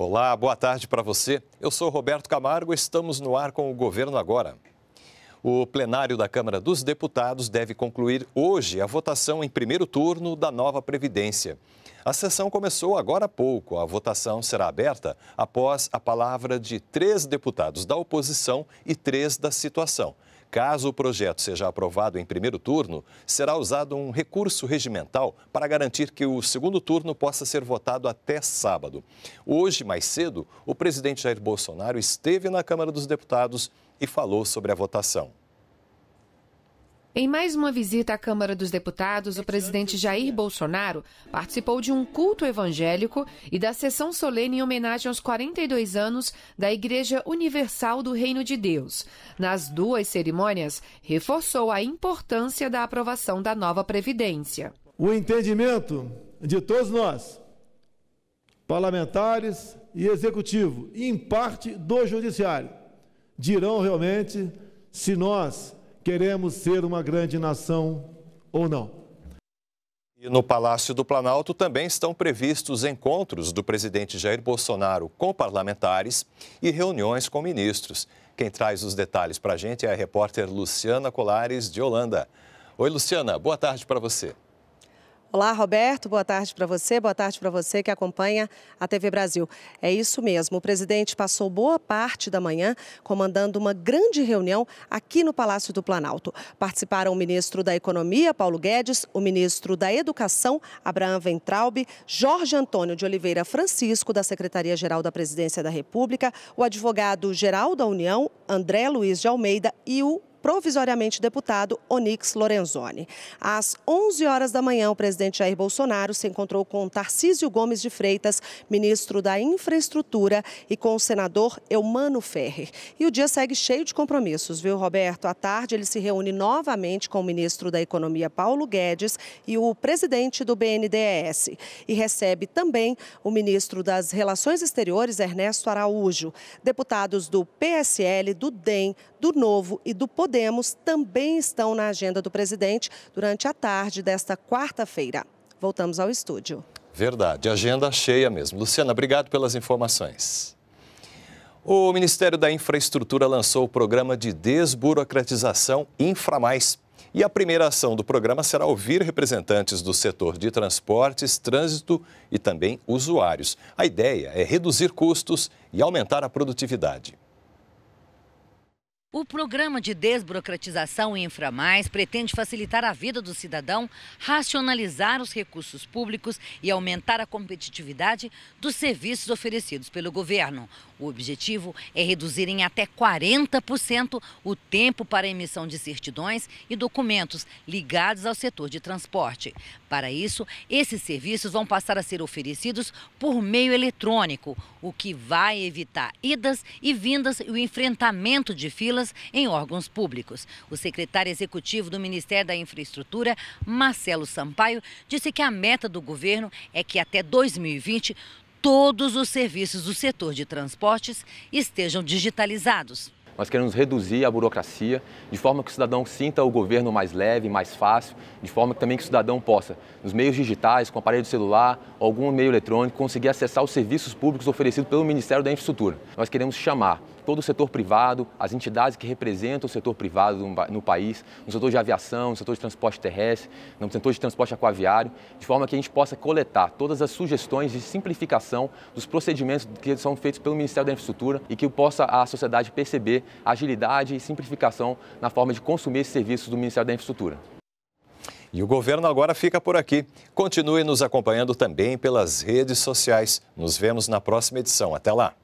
Olá, boa tarde para você. Eu sou Roberto Camargo, estamos no ar com o Governo Agora. O plenário da Câmara dos Deputados deve concluir hoje a votação em primeiro turno da nova Previdência. A sessão começou agora há pouco. A votação será aberta após a palavra de três deputados da oposição e três da situação. Caso o projeto seja aprovado em primeiro turno, será usado um recurso regimental para garantir que o segundo turno possa ser votado até sábado. Hoje, mais cedo, o presidente Jair Bolsonaro esteve na Câmara dos Deputados e falou sobre a votação. Em mais uma visita à Câmara dos Deputados, o presidente Jair Bolsonaro participou de um culto evangélico e da sessão solene em homenagem aos 42 anos da Igreja Universal do Reino de Deus. Nas duas cerimônias, reforçou a importância da aprovação da nova Previdência. O entendimento de todos nós, parlamentares e executivo, em parte do judiciário, dirão realmente se nós Queremos ser uma grande nação ou não? E no Palácio do Planalto também estão previstos encontros do presidente Jair Bolsonaro com parlamentares e reuniões com ministros. Quem traz os detalhes para a gente é a repórter Luciana Colares, de Holanda. Oi, Luciana, boa tarde para você. Olá, Roberto. Boa tarde para você. Boa tarde para você que acompanha a TV Brasil. É isso mesmo. O presidente passou boa parte da manhã comandando uma grande reunião aqui no Palácio do Planalto. Participaram o ministro da Economia, Paulo Guedes, o ministro da Educação, Abraham Ventralbe, Jorge Antônio de Oliveira Francisco, da Secretaria-Geral da Presidência da República, o advogado-geral da União, André Luiz de Almeida e o provisoriamente deputado Onix Lorenzoni. Às 11 horas da manhã, o presidente Jair Bolsonaro se encontrou com Tarcísio Gomes de Freitas, ministro da Infraestrutura, e com o senador Eumano Ferrer. E o dia segue cheio de compromissos, viu, Roberto? À tarde, ele se reúne novamente com o ministro da Economia, Paulo Guedes, e o presidente do BNDES. E recebe também o ministro das Relações Exteriores, Ernesto Araújo, deputados do PSL, do DEM, do Novo e do Poder Podemos também estão na agenda do presidente durante a tarde desta quarta-feira. Voltamos ao estúdio. Verdade, agenda cheia mesmo. Luciana, obrigado pelas informações. O Ministério da Infraestrutura lançou o programa de desburocratização InfraMais. E a primeira ação do programa será ouvir representantes do setor de transportes, trânsito e também usuários. A ideia é reduzir custos e aumentar a produtividade. O programa de desburocratização Infra Mais pretende facilitar a vida do cidadão, racionalizar os recursos públicos e aumentar a competitividade dos serviços oferecidos pelo governo. O objetivo é reduzir em até 40% o tempo para emissão de certidões e documentos ligados ao setor de transporte. Para isso, esses serviços vão passar a ser oferecidos por meio eletrônico, o que vai evitar idas e vindas e o enfrentamento de filas em órgãos públicos. O secretário executivo do Ministério da Infraestrutura, Marcelo Sampaio, disse que a meta do governo é que até 2020 todos os serviços do setor de transportes estejam digitalizados. Nós queremos reduzir a burocracia, de forma que o cidadão sinta o governo mais leve, mais fácil, de forma que também que o cidadão possa, nos meios digitais, com aparelho celular, algum meio eletrônico, conseguir acessar os serviços públicos oferecidos pelo Ministério da Infraestrutura. Nós queremos chamar todo o setor privado, as entidades que representam o setor privado no país, no setor de aviação, no setor de transporte terrestre, no setor de transporte aquaviário, de forma que a gente possa coletar todas as sugestões de simplificação dos procedimentos que são feitos pelo Ministério da Infraestrutura e que possa a sociedade perceber agilidade e simplificação na forma de consumir esses serviços do Ministério da Infraestrutura. E o governo agora fica por aqui. Continue nos acompanhando também pelas redes sociais. Nos vemos na próxima edição. Até lá!